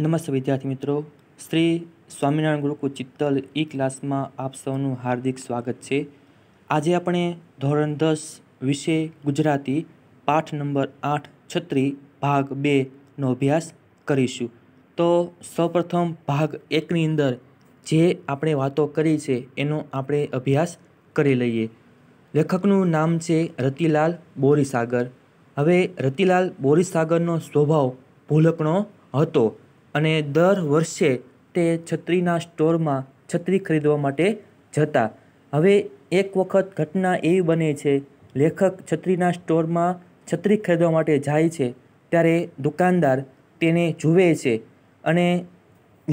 નમસ્તે વિદ્યાર્થી મિત્રો શ્રી સ્વામિનારાયણ ગુરુકુળ ચિત્તલ ઈ ક્લાસમાં આપ સૌનું હાર્દિક સ્વાગત છે આજે આપણે ધોરણ દસ વિશે ગુજરાતી પાઠ નંબર આઠ છત્રી ભાગ બેનો અભ્યાસ કરીશું તો સૌપ્રથમ ભાગ એકની અંદર જે આપણે વાતો કરી છે એનો આપણે અભ્યાસ કરી લઈએ લેખકનું નામ છે રતિલાલ બોરીસાગર હવે રતિલાલ બોરીસાગરનો સ્વભાવ ભૂલકણો હતો અને દર વર્ષે તે છત્રીના સ્ટોરમાં છત્રી ખરીદવા માટે જતા હવે એક વખત ઘટના એવી બને છે લેખક છત્રીના સ્ટોરમાં છત્રી ખરીદવા માટે જાય છે ત્યારે દુકાનદાર તેને જુએ છે અને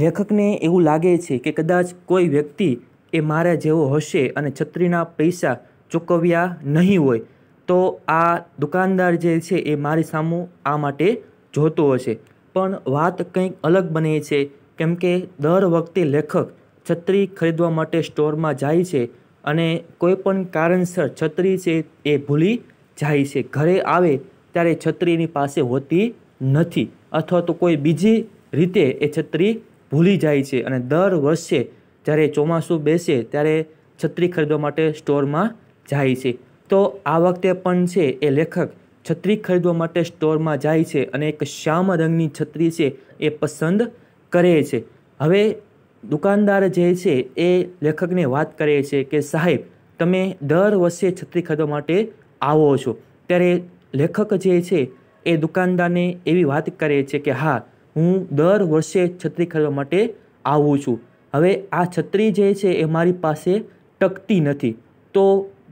લેખકને એવું લાગે છે કે કદાચ કોઈ વ્યક્તિ એ મારા જેવો હશે અને છત્રીના પૈસા ચૂકવ્યા નહીં હોય તો આ દુકાનદાર જે છે એ મારી સામું આ માટે જોતો હશે પણ વાત કંઈક અલગ બને છે કેમ કે દર વખતે લેખક છત્રી ખરીદવા માટે સ્ટોરમાં જાય છે અને કોઈપણ કારણસર છત્રી છે એ ભૂલી જાય છે ઘરે આવે ત્યારે છત્રીની પાસે હોતી નથી અથવા તો કોઈ બીજી રીતે એ છત્રી ભૂલી જાય છે અને દર વર્ષે જ્યારે ચોમાસું બેસે ત્યારે છત્રી ખરીદવા માટે સ્ટોરમાં જાય છે તો આ વખતે પણ છે એ લેખક છત્રી ખરીદવા માટે સ્ટોરમાં જાય છે અને એક શ્યામ રંગની છત્રી છે એ પસંદ કરે છે હવે દુકાનદાર જે છે એ લેખકને વાત કરે છે કે સાહેબ તમે દર વર્ષે છત્રી ખરીદવા માટે આવો છો ત્યારે લેખક જે છે એ દુકાનદારને એવી વાત કરે છે કે હા હું દર વર્ષે છત્રી ખરીદવા માટે આવું છું હવે આ છત્રી જે છે એ મારી પાસે ટકતી નથી તો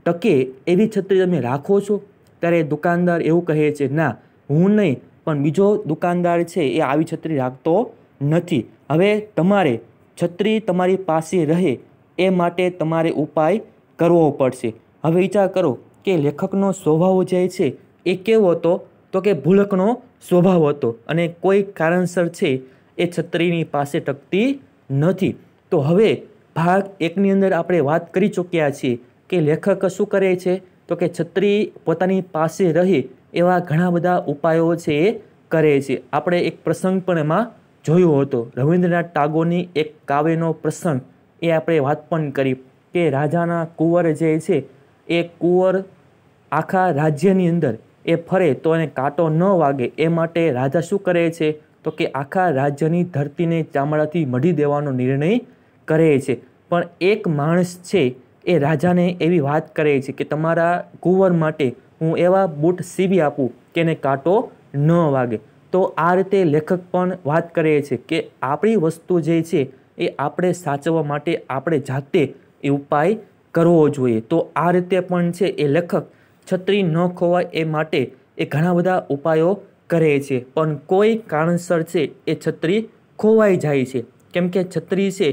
ટકે એવી છત્રી તમે રાખો છો ત્યારે દુકાનદાર એવું કહે છે ના હું નહીં પણ બીજો દુકાનદાર છે એ આવી છત્રી રાખતો નથી હવે તમારે છત્રી તમારી પાસે રહે એ માટે તમારે ઉપાય કરવો પડશે હવે વિચાર કરો કે લેખકનો સ્વભાવ જે છે એ કેવો હતો તો કે ભૂલકનો સ્વભાવ હતો અને કોઈ કારણસર છે એ છત્રીની પાસે ટકતી નથી તો હવે ભાગ એકની અંદર આપણે વાત કરી ચૂક્યા છીએ કે લેખક શું કરે છે તો કે છત્રી પોતાની પાસે રહે એવા ઘણા બધા ઉપાયો છે એ કરે છે આપણે એક પ્રસંગ પણ એમાં જોયો હતો રવિન્દ્રનાથ ટાગોરની એક કાવ્યનો પ્રસંગ એ આપણે વાત પણ કરી કે રાજાના કુંવર જે છે એ કુંવર આખા રાજ્યની અંદર એ ફરે તો એને કાંટો ન વાગે એ માટે રાજા શું કરે છે તો કે આખા રાજ્યની ધરતીને ચામડાથી મઢી દેવાનો નિર્ણય કરે છે પણ એક માણસ છે એ રાજાને એવી વાત કરે છે કે તમારા કુંવર માટે હું એવા બૂટ સીવી આપું કે એને કાંટો ન વાગે તો આ રીતે લેખક પણ વાત કરે છે કે આપણી વસ્તુ જે છે એ આપણે સાચવવા માટે આપણે જાતે એ ઉપાય કરવો જોઈએ તો આ રીતે પણ છે એ લેખક છત્રી ન ખોવાય એ માટે એ ઘણા બધા ઉપાયો કરે છે પણ કોઈ કારણસર છે એ છત્રી ખોવાઈ જાય છે કેમ કે છત્રી છે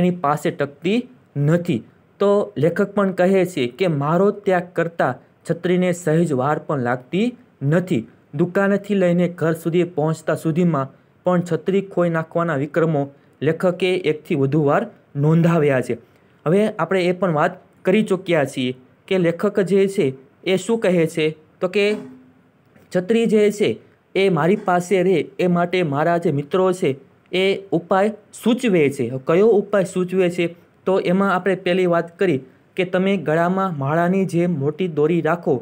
એની પાસે ટકતી નથી તો લેખક પણ કહે છે કે મારો ત્યાગ કરતાં છત્રીને સહેજ વાર પણ લાગતી નથી દુકાનેથી લઈને ઘર સુધી પહોંચતા સુધીમાં પણ છત્રી ખોઈ નાખવાના વિક્રમો લેખકે એકથી વધુ વાર નોંધાવ્યા છે હવે આપણે એ પણ વાત કરી ચૂક્યા છીએ કે લેખક જે છે એ શું કહે છે તો કે છત્રી જે છે એ મારી પાસે રહે એ માટે મારા જે મિત્રો છે એ ઉપાય સૂચવે છે કયો ઉપાય સૂચવે છે તો એમાં આપણે પહેલી વાત કરી કે તમે ગળામાં માળાની જે મોટી દોરી રાખો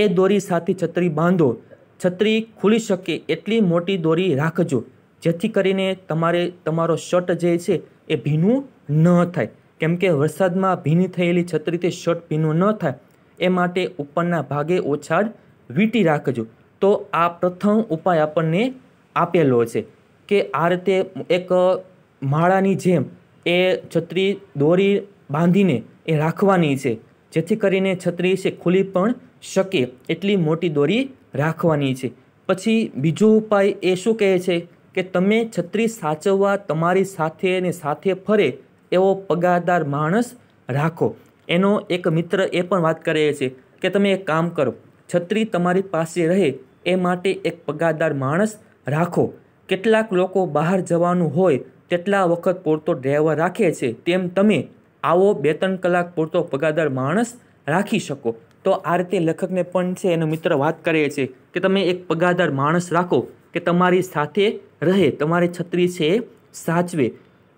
એ દોરી સાથે છત્રી બાંધો છત્રી ખુલી શકે એટલી મોટી દોરી રાખજો જેથી કરીને તમારે તમારો શર્ટ જે છે એ ભીનું ન થાય કેમ કે વરસાદમાં ભીની થયેલી છત્રીથી શર્ટ ભીનું ન થાય એ માટે ઉપરના ભાગે ઓછાડ વીંટી રાખજો તો આ પ્રથમ ઉપાય આપણને આપેલો છે કે આ રીતે એક માળાની જેમ એ છત્રી દોરી બાંધીને એ રાખવાની છે જેથી કરીને છત્રી છે ખુલી પણ શકે એટલી મોટી દોરી રાખવાની છે પછી બીજો ઉપાય એ શું કહે છે કે તમે છત્રી સાચવવા તમારી સાથે ને સાથે ફરે એવો પગારદાર માણસ રાખો એનો એક મિત્ર એ પણ વાત કરે છે કે તમે એક કામ કરો છત્રી તમારી પાસે રહે એ માટે એક પગારદાર માણસ રાખો કેટલાક લોકો બહાર જવાનું હોય તેટલા વખત પૂરતો ડ્રાઈવર રાખે છે તેમ તમે આવો બે ત્રણ કલાક પૂરતો પગાદાર માણસ રાખી શકો તો આ રીતે લેખકને પણ છે એનો મિત્ર વાત કરે છે કે તમે એક પગાદાર માણસ રાખો કે તમારી સાથે રહે તમારી છત્રી છે એ સાચવે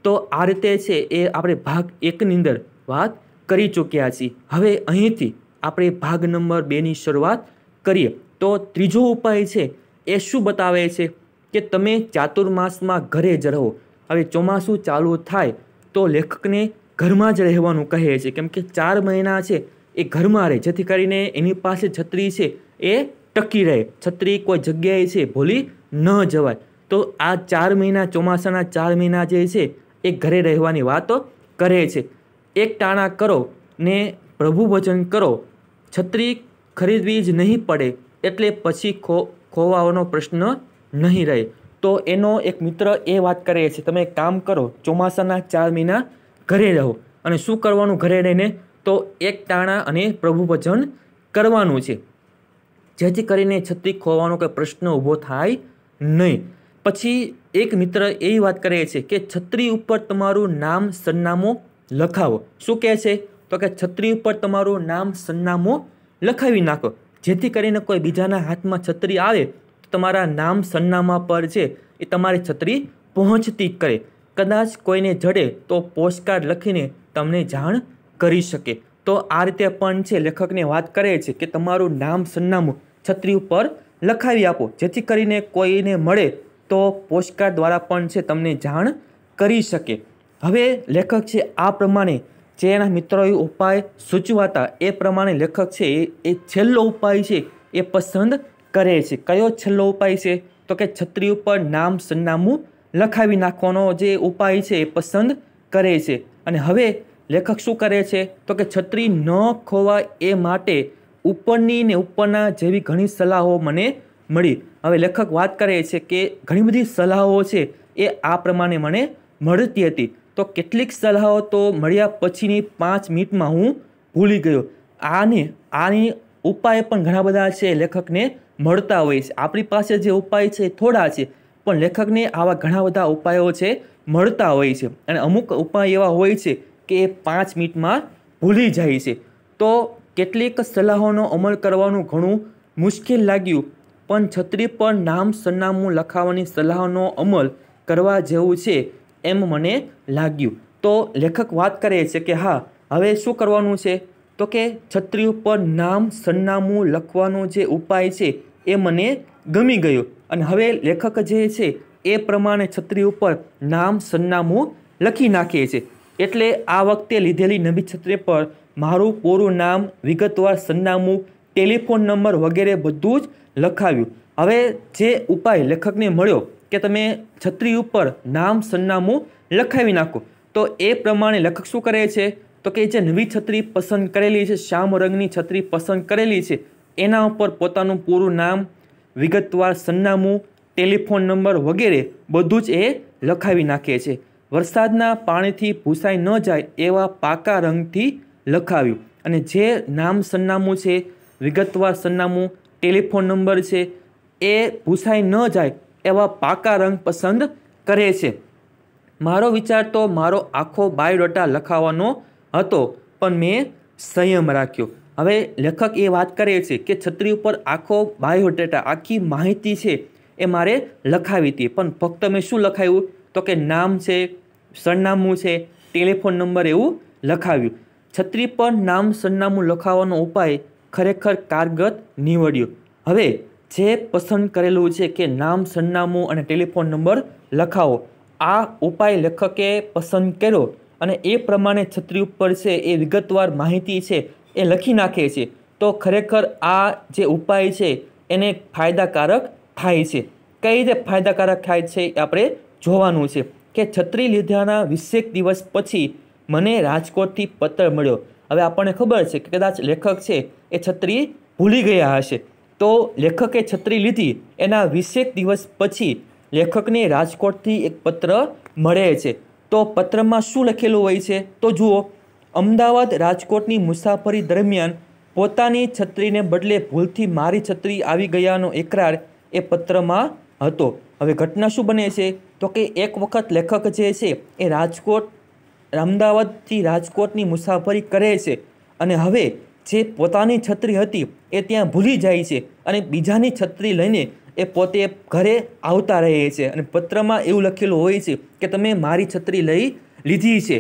તો આ રીતે છે એ આપણે ભાગ એકની અંદર વાત કરી ચૂક્યા છીએ હવે અહીંથી આપણે ભાગ નંબર બેની શરૂઆત કરીએ તો ત્રીજો ઉપાય છે એ શું બતાવે છે કે તમે ચાતુર્માસમાં ઘરે જ રહો હવે ચોમાસું ચાલુ થાય તો લેખકને ઘરમાં જ રહેવાનું કહે છે કેમ કે ચાર મહિના છે એ ઘરમાં રહે જેથી કરીને એની પાસે છત્રી છે એ ટકી રહે છત્રી કોઈ જગ્યાએ છે ભૂલી ન જવાય તો આ ચાર મહિના ચોમાસાના ચાર મહિના જે છે એ ઘરે રહેવાની વાતો કરે છે એક ટાણા કરો ને પ્રભુ ભજન કરો છત્રી ખરીદવી જ નહીં પડે એટલે પછી ખો ખોવાનો પ્રશ્ન નહીં રહે તો એનો એક મિત્ર એ વાત કરે છે તમે એક કામ કરો ચોમાસાના ચાર મહિના ઘરે રહો અને શું કરવાનું ઘરે રહીને તો એક ટાણા અને પ્રભુ ભજન કરવાનું છે જેથી કરીને છત્રી ખોવાનો કોઈ પ્રશ્ન ઊભો થાય નહીં પછી એક મિત્ર એવી વાત કરે છે કે છત્રી ઉપર તમારું નામ સરનામું લખાવો શું કહે છે તો કે છત્રી ઉપર તમારું નામ સરનામું લખાવી નાખો જેથી કરીને કોઈ બીજાના હાથમાં છત્રી આવે તમારા નામ સરનામા પર છે એ તમારી છત્રી પહોંચતી કરે કદાચ કોઈને જડે તો પોસ્ટકાર્ડ લખીને તમને જાણ કરી શકે તો આ રીતે પણ છે લેખકને વાત કરે છે કે તમારું નામ સરનામું છત્રી ઉપર લખાવી આપો જેથી કરીને કોઈને મળે તો પોસ્ટકાર્ડ દ્વારા પણ છે તમને જાણ કરી શકે હવે લેખક છે આ પ્રમાણે જે એના મિત્રોએ ઉપાય સૂચવાતા એ પ્રમાણે લેખક છે એ છેલ્લો ઉપાય છે એ પસંદ કરે છે કયો છેલ્લો ઉપાય છે તો કે છત્રી ઉપર નામ સરનામું લખાવી નાખવાનો જે ઉપાય છે એ પસંદ કરે છે અને હવે લેખક શું કરે છે તો કે છત્રી ન ખોવાય એ માટે ઉપરની ને ઉપરના જેવી ઘણી સલાહો મને મળી હવે લેખક વાત કરે છે કે ઘણી બધી સલાહો છે એ આ પ્રમાણે મને મળતી હતી તો કેટલીક સલાહો તો મળ્યા પછીની પાંચ મિનિટમાં હું ભૂલી ગયો આને આની ઉપાય પણ ઘણા બધા છે લેખકને મળતા હોય છે આપણી પાસે જે ઉપાય છે થોડા છે પણ લેખકને આવા ઘણા બધા ઉપાયો છે મળતા હોય છે અને અમુક ઉપાય એવા હોય છે કે એ પાંચ મિનિટમાં ભૂલી જાય છે તો કેટલીક સલાહોનો અમલ કરવાનું ઘણું મુશ્કેલ લાગ્યું પણ છત્રી પર નામ સરનામું લખાવાની સલાહનો અમલ કરવા જેવું છે એમ મને લાગ્યું તો લેખક વાત કરે છે કે હા હવે શું કરવાનું છે તો કે છત્રી ઉપર નામ સરનામું લખવાનો જે ઉપાય છે એ મને ગમી ગયું અને હવે લેખક જે છે એ પ્રમાણે છત્રી ઉપર નામ સરનામું લખી નાખીએ છે એટલે આ વખતે લીધેલી નવી છત્રી પર મારું પૂરું નામ વિગતવાર સરનામું ટેલિફોન નંબર વગેરે બધું જ લખાવ્યું હવે જે ઉપાય લેખકને મળ્યો કે તમે છત્રી ઉપર નામ સરનામું લખાવી નાખો તો એ પ્રમાણે લેખક શું કરે છે તો કે જે નવી છત્રી પસંદ કરેલી છે શ્યામ રંગની છત્રી પસંદ કરેલી છે એના ઉપર પોતાનું પૂરું નામ વિગતવાર સરનામું ટેલિફોન નંબર વગેરે બધું જ એ લખાવી નાખે છે વરસાદના પાણીથી ભૂસાઈ ન જાય એવા પાકા રંગથી લખાવ્યું અને જે નામ સરનામું છે વિગતવાર સરનામું ટેલિફોન નંબર છે એ ભૂસાઈ ન જાય એવા પાકા રંગ પસંદ કરે છે મારો વિચાર તો મારો આખો બાયોડેટા લખાવવાનો હતો પણ મેં સંયમ રાખ્યો હવે લેખક એ વાત કરે છે કે છત્રી ઉપર આખો બાયોડેટા આખી માહિતી છે એ મારે લખાવી હતી પણ ફક્ત મેં શું લખાવ્યું તો કે નામ છે સરનામું છે ટેલિફોન નંબર એવું લખાવ્યું છત્રી પર નામ સરનામું લખાવવાનો ઉપાય ખરેખર કારગત નીવડ્યો હવે જે પસંદ કરેલું છે કે નામ સરનામું અને ટેલિફોન નંબર લખાવો આ ઉપાય લેખકે પસંદ કર્યો અને એ પ્રમાણે છત્રી ઉપર છે એ વિગતવાર માહિતી છે એ લખી નાખે છે તો ખરેખર આ જે ઉપાય છે એને ફાયદાકારક થાય છે કઈ રીતે ફાયદાકારક થાય છે એ આપણે જોવાનું છે કે છત્રી લીધાના વીસેક દિવસ પછી મને રાજકોટથી પત્ર મળ્યો હવે આપણને ખબર છે કે કદાચ લેખક છે એ છત્રી ભૂલી ગયા હશે તો લેખકે છત્રી લીધી એના વીસેક દિવસ પછી લેખકને રાજકોટથી એક પત્ર મળે છે તો પત્રમાં શું લખેલું હોય છે તો જુઓ અમદાવાદ રાજકોટની મુસાફરી દરમિયાન પોતાની છત્રીને બદલે ભૂલથી મારી છત્રી આવી ગયાનો એકરાર એ પત્રમાં હતો હવે ઘટના શું બને છે તો કે એક વખત લેખક જે છે એ રાજકોટ અમદાવાદથી રાજકોટની મુસાફરી કરે છે અને હવે જે પોતાની છત્રી હતી એ ત્યાં ભૂલી જાય છે અને બીજાની છત્રી લઈને એ પોતે ઘરે આવતા રહે છે અને પત્રમાં એવું લખેલું હોય છે કે તમે મારી છત્રી લઈ લીધી છે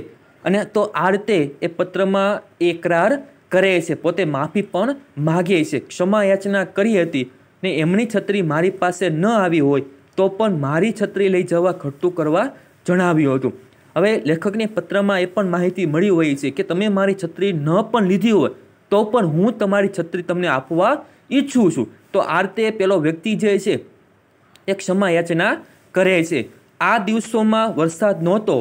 અને તો આ રીતે એ પત્રમાં એકરાર કરે છે પોતે માફી પણ માગે છે ક્ષમા યાચના કરી હતી ને એમની છત્રી મારી પાસે ન આવી હોય તો પણ મારી છત્રી લઈ જવા ઘટતું કરવા જણાવ્યું હતું હવે લેખકને પત્રમાં એ પણ માહિતી મળી હોય છે કે તમે મારી છત્રી ન પણ લીધી હોય તો પણ હું તમારી છત્રી તમને આપવા ઈચ્છું છું તો આ રીતે પેલો વ્યક્તિ જે છે એ ક્ષમા યાચના કરે છે આ દિવસોમાં વરસાદ નહોતો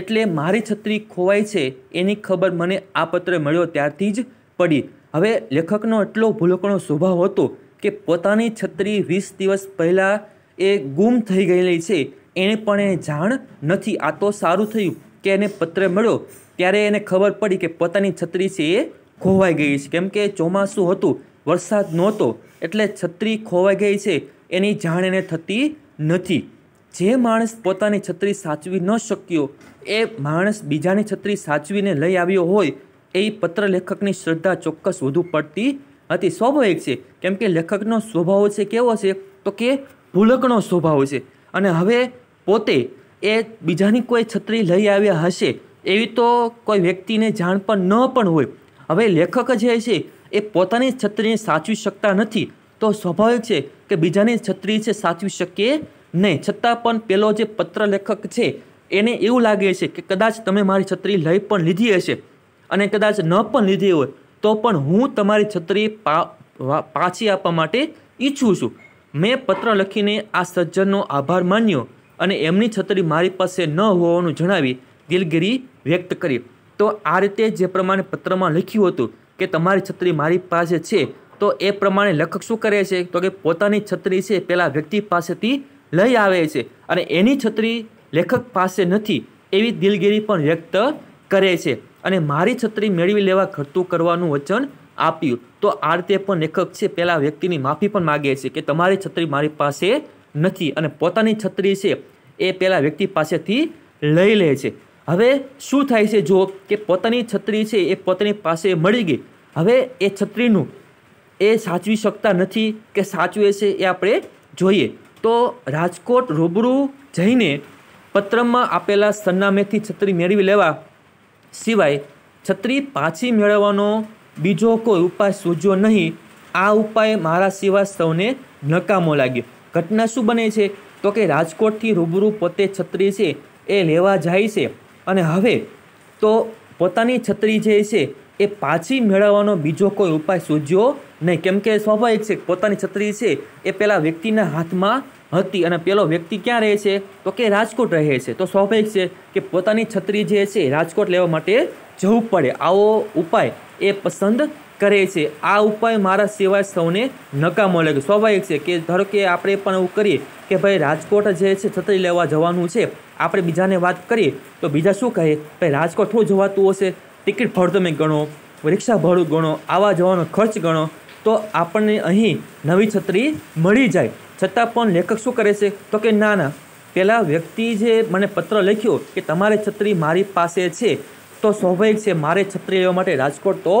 એટલે મારી છત્રી ખોવાઈ છે એની ખબર મને આ પત્ર મળ્યો ત્યારથી જ પડી હવે લેખકનો એટલો ભૂલકણો સ્વભાવ હતો કે પોતાની છત્રી વીસ દિવસ પહેલાં એ ગુમ થઈ ગયેલી છે એને પણ એને જાણ નથી આ તો સારું થયું કે એને પત્ર મળ્યો ત્યારે એને ખબર પડી કે પોતાની છત્રી છે એ ખોવાઈ ગઈ છે કેમ કે ચોમાસું હતું વરસાદ નહોતો એટલે છત્રી ખોવાઈ ગઈ છે એની જાણ એને થતી નથી જે માણસ પોતાની છત્રી સાચવી ન શક્યો એ માણસ બીજાની છત્રી સાચવીને લઈ આવ્યો હોય એ પત્ર લેખકની શ્રદ્ધા ચોક્કસ વધુ પડતી હતી સ્વાભાવિક છે કેમ કે લેખકનો સ્વભાવ છે કેવો છે તો કે ભૂલકનો સ્વભાવ છે અને હવે પોતે એ બીજાની કોઈ છત્રી લઈ આવ્યા હશે એવી તો કોઈ વ્યક્તિને જાણ પણ ન પણ હોય હવે લેખક જે છે એ પોતાની છત્રીને સાચવી શકતા નથી તો સ્વાભાવિક છે કે બીજાની છત્રી છે સાચવી શકીએ નહીં છતાં પણ પેલો જે પત્ર લેખક છે એને એવું લાગે છે કે કદાચ તમે મારી છત્રી લઈ પણ લીધી હશે અને કદાચ ન પણ લીધી હોય તો પણ હું તમારી છત્રી પાછી આપવા માટે ઈચ્છું છું મેં પત્ર લખીને આ સજ્જનનો આભાર માન્યો અને એમની છત્રી મારી પાસે ન હોવાનું જણાવી દિલગીરી વ્યક્ત કરી તો આ રીતે જે પ્રમાણે પત્રમાં લખ્યું હતું કે તમારી છત્રી મારી પાસે છે તો એ પ્રમાણે લખક શું કરે છે તો કે પોતાની છત્રી છે પેલા વ્યક્તિ પાસેથી લઈ આવે છે અને એની છત્રી લેખક પાસે નથી એવી દિલગીરી પણ વ્યક્ત કરે છે અને મારી છત્રી મેળવી લેવા ઘટતું કરવાનું વચન આપ્યું તો આ રીતે પણ લેખક છે પહેલાં વ્યક્તિની માફી પણ માગે છે કે તમારી છત્રી મારી પાસે નથી અને પોતાની છત્રી છે એ પેલા વ્યક્તિ પાસેથી લઈ લે છે હવે શું થાય છે જો કે પોતાની છત્રી છે એ પોતાની પાસે મળી ગઈ હવે એ છત્રીનું એ સાચવી શકતા નથી કે સાચવે છે એ આપણે જોઈએ તો રાજકોટ રૂબરૂ જઈને પત્રમાં આપેલા સરનામેથી છત્રી મેળવી લેવા સિવાય છત્રી પાછી મેળવવાનો બીજો કોઈ ઉપાય સૂજ્યો નહીં આ ઉપાય મારા સિવાય સૌને નકામો લાગ્યો ઘટના શું બને છે તો કે રાજકોટથી રૂબરૂ પોતે છત્રી છે એ લેવા જાય છે અને હવે તો પોતાની છત્રી જે છે એ પાછી મેળવવાનો બીજો કોઈ ઉપાય સૂજ્યો નહીં કેમ કે સ્વાભાવિક છે પોતાની છત્રી છે એ પેલા વ્યક્તિના હાથમાં હતી અને પેલો વ્યક્તિ ક્યાં રહે છે તો કે રાજકોટ રહે છે તો સ્વાભાવિક છે કે પોતાની છત્રી જે છે રાજકોટ લેવા માટે જવું પડે આવો ઉપાય એ પસંદ કરે છે આ ઉપાય મારા સિવાય સૌને નકામો લાગે સ્વાભાવિક છે કે ધારો કે આપણે પણ એવું કરીએ કે ભાઈ રાજકોટ જે છે છત્રી લેવા જવાનું છે આપણે બીજાને વાત કરીએ તો બીજા શું કહે ભાઈ રાજકોટ થોડું જવાતું હશે ટિકિટ ભાડું તમે ગણો રિક્ષા ભાડું ગણો આવા જવાનો ખર્ચ ગણો તો આપણને અહીં નવી છત્રી મળી જાય છતાં પણ લેખક શું કરે છે તો કે ના ના પહેલાં વ્યક્તિ જે મને પત્ર લખ્યો કે તમારે છત્રી મારી પાસે છે તો સ્વાભાવિક છે મારે છત્રી લેવા માટે રાજકોટ તો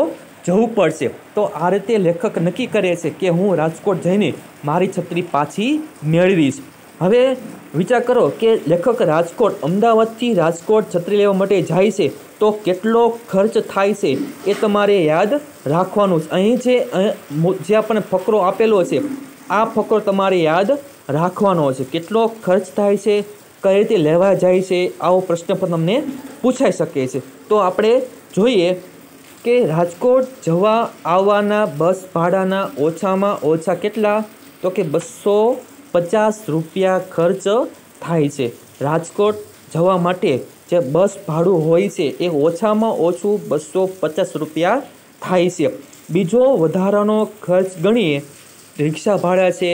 જવું પડશે તો આ રીતે લેખક નક્કી કરે છે કે હું રાજકોટ જઈને મારી છત્રી પાછી મેળવીશ હવે વિચાર કરો કે લેખક રાજકોટ અમદાવાદથી રાજકોટ છત્રી લેવા માટે જાય છે તો કેટલો ખર્ચ થાય છે એ તમારે યાદ રાખવાનું છે અહીં જે જે આપણને ફકરો આપેલો છે આ ફકરો તમારે યાદ રાખવાનો છે કેટલો ખર્ચ થાય છે કઈ રીતે લેવા જાય છે આવો પ્રશ્ન પણ તમને પૂછાઈ શકે છે તો આપણે જોઈએ કે રાજકોટ જવા આવવાના બસ ભાડાના ઓછામાં ઓછા કેટલા તો કે બસો પચાસ રૂપિયા ખર્ચ થાય છે રાજકોટ જવા માટે જે બસ ભાડું હોય છે એ ઓછામાં ઓછું બસો પચાસ રૂપિયા થાય છે બીજો વધારાનો ખર્ચ ગણીએ રિક્ષા ભાડા છે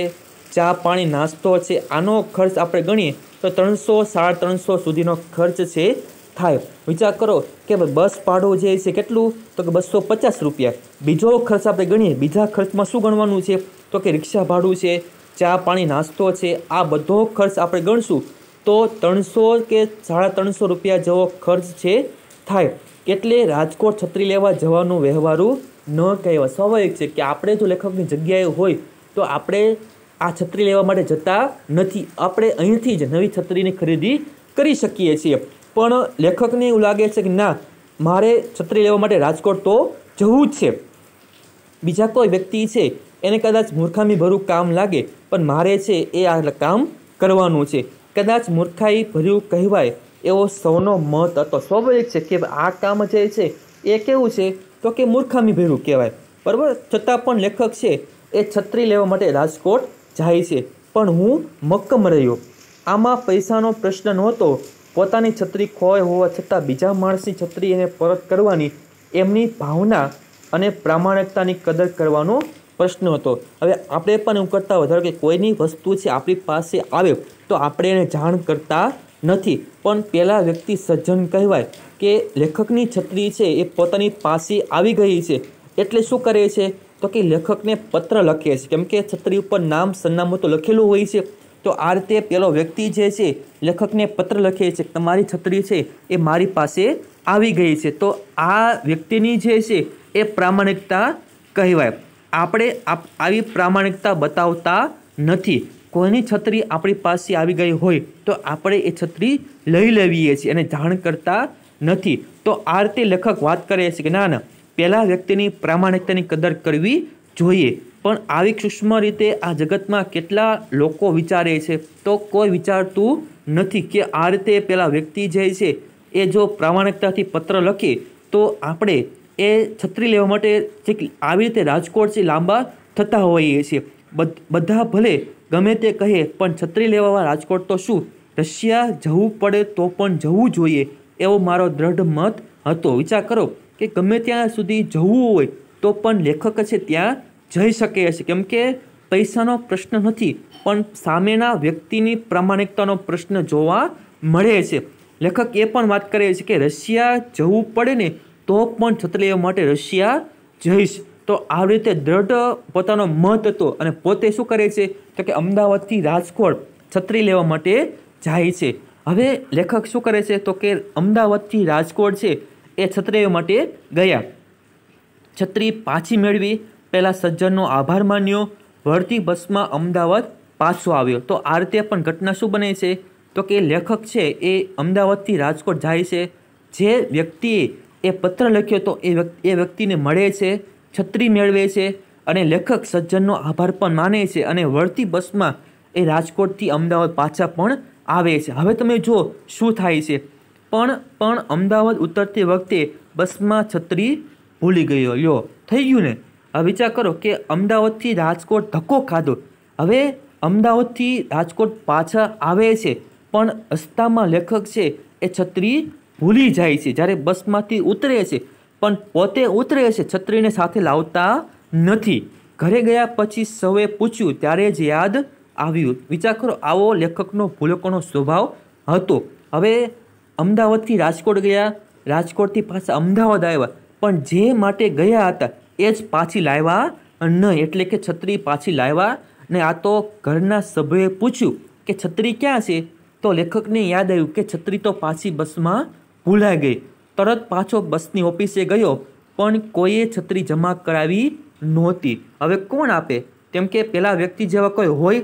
ચા પાણી નાસ્તો છે આનો ખર્ચ આપણે ગણીએ તો ત્રણસો સાડા ત્રણસો સુધીનો ખર્ચ છે થાય વિચાર કરો કે બસ ભાડું જે છે કેટલું તો કે બસો પચાસ રૂપિયા બીજો ખર્ચ આપણે ગણીએ બીજા ખર્ચમાં શું ગણવાનું છે તો કે રિક્ષા ભાડું છે ચા પાણી નાસ્તો છે આ બધો ખર્ચ આપણે ગણશું તો ત્રણસો કે સાડા ત્રણસો રૂપિયા જેવો ખર્ચ છે થાય એટલે રાજકોટ છત્રી લેવા જવાનું વ્યવહારું ન કહેવાય સ્વાભાવિક છે કે આપણે જો લેખકની જગ્યાએ હોય તો આપણે આ છત્રી લેવા માટે જતા નથી આપણે અહીંથી જ નવી છત્રીની ખરીદી કરી શકીએ છીએ પણ લેખકને એવું લાગે છે કે ના મારે છત્રી લેવા માટે રાજકોટ તો જવું જ છે બીજા કોઈ વ્યક્તિ છે એને કદાચ મૂર્ખામીભર્યું કામ લાગે પણ મારે છે એ આ કામ કરવાનું છે કદાચ મૂર્ખાઈ ભર્યું કહેવાય એવો સૌનો મત હતો સ્વાભાવિક છે કે આ કામ જે છે એ કેવું છે તો કે મૂર્ખામીભર્યું કહેવાય બરાબર છતાં પણ લેખક છે એ છત્રી લેવા માટે રાજકોટ જાય છે પણ હું મક્કમ રહ્યો આમાં પૈસાનો પ્રશ્ન નહોતો પોતાની છત્રી ખોય હોવા છતાં બીજા માણસની છત્રી એને પરત કરવાની એમની ભાવના અને પ્રામાણિકતાની કદર કરવાનો પ્રશ્ન હતો હવે આપણે પણ એવું કરતાં વધારો કે કોઈની વસ્તુ છે આપણી પાસે આવે તો આપણે એને જાણ કરતા નથી પણ પહેલાં વ્યક્તિ સજ્જન કહેવાય કે લેખકની છત્રી છે એ પોતાની પાસે આવી ગઈ છે એટલે શું કરે છે તો કે લેખકને પત્ર લખે છે કેમ કે છત્રી ઉપર નામ સરનામું તો લખેલું હોય છે તો આ રીતે પેલો વ્યક્તિ જે છે લેખકને પત્ર લખે છે તમારી છત્રી છે એ મારી પાસે આવી ગઈ છે તો આ વ્યક્તિની જે છે એ પ્રામાણિકતા કહેવાય આપણે આવી પ્રામાણિકતા બતાવતા નથી કોઈની છત્રી આપણી પાસે આવી ગઈ હોય તો આપણે એ છત્રી લઈ લેવીએ છીએ અને જાણ કરતા નથી તો આ રીતે લેખક વાત કરે છે કે ના ના પહેલાં વ્યક્તિની પ્રામાણિકતાની કદર કરવી જોઈએ પણ આવી સૂક્ષ્મ રીતે આ જગતમાં કેટલા લોકો વિચારે છે તો કોઈ વિચારતું નથી કે આ રીતે પેલા વ્યક્તિ જે છે એ જો પ્રામાણિકતાથી પત્ર લખે તો આપણે એ છત્રી લેવા માટે જે આવી રીતે રાજકોટથી લાંબા થતા હોઈએ છીએ બધા ભલે ગમે તે કહે પણ છત્રી લેવા રાજકોટ તો શું રશિયા જવું પડે તો પણ જવું જોઈએ એવો મારો દ્રઢ મત હતો વિચાર કરો કે ગમે ત્યાં સુધી જવું હોય તો પણ લેખક છે ત્યાં જઈ શકે છે કેમ કે પૈસાનો પ્રશ્ન નથી પણ સામેના વ્યક્તિની પ્રામાણિકતાનો પ્રશ્ન જોવા મળે છે લેખક એ પણ વાત કરે છે કે રશિયા જવું પડે ને તો પણ છત્રલેવા માટે રશિયા જઈશ તો આવી રીતે દ્રઢ પોતાનો મત હતો અને પોતે શું કરે છે તો કે અમદાવાદથી રાજકોટ છત્રી લેવા માટે જાય છે હવે લેખક શું કરે છે તો કે અમદાવાદથી રાજકોટ છે એ છત્રી માટે ગયા છત્રી પાછી મેળવી પહેલાં સજ્જનનો આભાર માન્યો વળતી બસમાં અમદાવાદ પાછો આવ્યો તો આ રીતે પણ ઘટના શું બને છે તો કે લેખક છે એ અમદાવાદથી રાજકોટ જાય છે જે વ્યક્તિએ એ પત્ર લખ્યો તો એ એ વ્યક્તિને મળે છે છત્રી મેળવે છે અને લેખક સજ્જનનો આભાર પણ માને છે અને વળતી બસમાં એ રાજકોટથી અમદાવાદ પાછા પણ આવે છે હવે તમે જો શું થાય છે પણ પણ અમદાવાદ ઉતરતી વખતે બસમાં છત્રી ભૂલી ગયો યો થઈ ગયું ને હવે વિચાર કરો કે અમદાવાદથી રાજકોટ ધક્કો ખાધો હવે અમદાવાદથી રાજકોટ પાછા આવે છે પણ રસ્તામાં લેખક છે એ છત્રી ભૂલી જાય છે જ્યારે બસમાંથી ઉતરે છે પણ પોતે ઉતરે છે છત્રીને સાથે લાવતા નથી ઘરે ગયા પછી સૌએ પૂછ્યું ત્યારે જ યાદ આવ્યું વિચાર કરો આવો લેખકનો ભૂલકોનો સ્વભાવ હતો હવે અમદાવાદથી રાજકોટ ગયા રાજકોટથી પાછા અમદાવાદ આવ્યા પણ જે માટે ગયા હતા એ જ પાછી લાવ્યા નહીં એટલે કે છત્રી પાછી લાવ્યા ને આ તો ઘરના સભ્યોએ પૂછ્યું કે છત્રી ક્યાં છે તો લેખકને યાદ આવ્યું કે છત્રી તો પાછી બસમાં ભૂલાઈ ગઈ તરત પાછો બસની ઓફિસે ગયો પણ કોઈએ છત્રી જમા કરાવી નહોતી હવે કોણ આપે કેમ કે પેલા વ્યક્તિ જેવા કોઈ હોય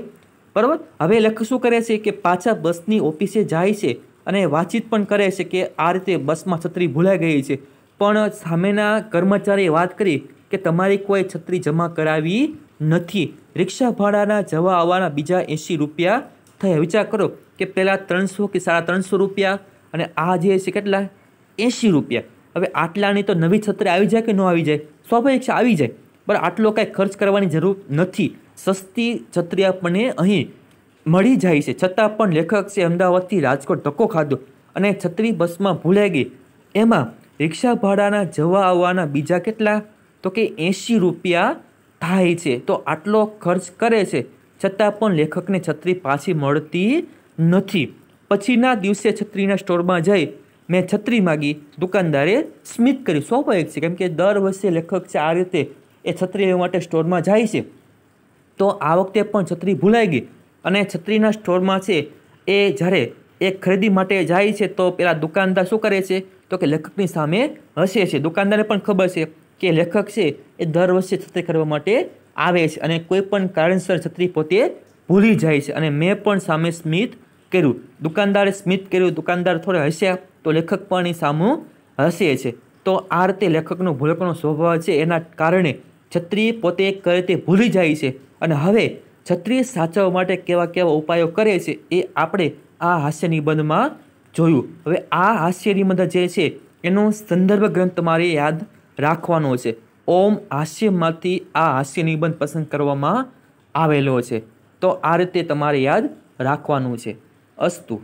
બરાબર હવે લખ શું કરે છે કે પાછા બસની ઓફિસે જાય છે અને વાતચીત પણ કરે છે કે આ રીતે બસમાં છત્રી ભૂલાઈ ગઈ છે પણ સામેના કર્મચારીએ વાત કરી કે તમારી કોઈ છત્રી જમા કરાવી નથી રિક્ષા ભાડાના જવા આવવાના બીજા એંશી રૂપિયા થયા વિચાર કરો કે પહેલાં ત્રણસો કે સાડા ત્રણસો રૂપિયા અને આ જે છે કેટલા એંશી રૂપિયા હવે આટલાની તો નવી છત્રી આવી જાય કે ન આવી જાય સ્વાભાવિક છે આવી જાય પણ આટલો કાંઈ ખર્ચ કરવાની જરૂર નથી સસ્તી છત્રી આપણને અહીં મળી જાય છે છતાં પણ લેખક છે અમદાવાદથી રાજકોટ ધક્કો ખાધો અને છત્રી બસમાં ભૂલાઈ ગઈ એમાં રિક્ષા ભાડાના જવા આવવાના બીજા કેટલા તો કે એંશી રૂપિયા થાય છે તો આટલો ખર્ચ કરે છે છતાં પણ લેખકને છત્રી પાછી મળતી નથી પછીના દિવસે છત્રીના સ્ટોરમાં જઈ મેં છત્રી માગી દુકાનદારે સ્મિત કર્યું સ્વાભાવિક છે કેમ કે દર વર્ષે લેખક છે આ રીતે એ છત્રી લેવા માટે સ્ટોરમાં જાય છે તો આ વખતે પણ છત્રી ભૂલાઈ ગઈ અને છત્રીના સ્ટોરમાં છે એ જ્યારે એ ખરીદી માટે જાય છે તો પેલા દુકાનદાર શું કરે છે તો કે લેખકની સામે હસે છે દુકાનદારને પણ ખબર છે કે લેખક છે એ દર વર્ષે છત્રી કરવા માટે આવે છે અને કોઈ પણ કારણસર છત્રી પોતે ભૂલી જાય છે અને મેં પણ સામે સ્મિત કર્યું દુકાનદારે સ્મિત કર્યું દુકાનદાર થોડે હસ્યા તો લેખક પણ એ સામું હસીએ છે તો આ રીતે લેખકનો ભૂલકનો સ્વભાવ છે એના કારણે છત્રી પોતે એક કરે તે ભૂલી જાય છે અને હવે છત્રી સાચવવા માટે કેવા કેવા ઉપાયો કરે છે એ આપણે આ હાસ્ય નિબંધમાં જોયું હવે આ હાસ્ય નિબંધ જે છે એનો સંદર્ભ ગ્રંથ મારે યાદ રાખવાનો છે ઓમ હાસ્યમાંથી આ હાસ્ય નિબંધ પસંદ કરવામાં આવેલો છે તો આ રીતે તમારે યાદ રાખવાનું છે અસ્તુ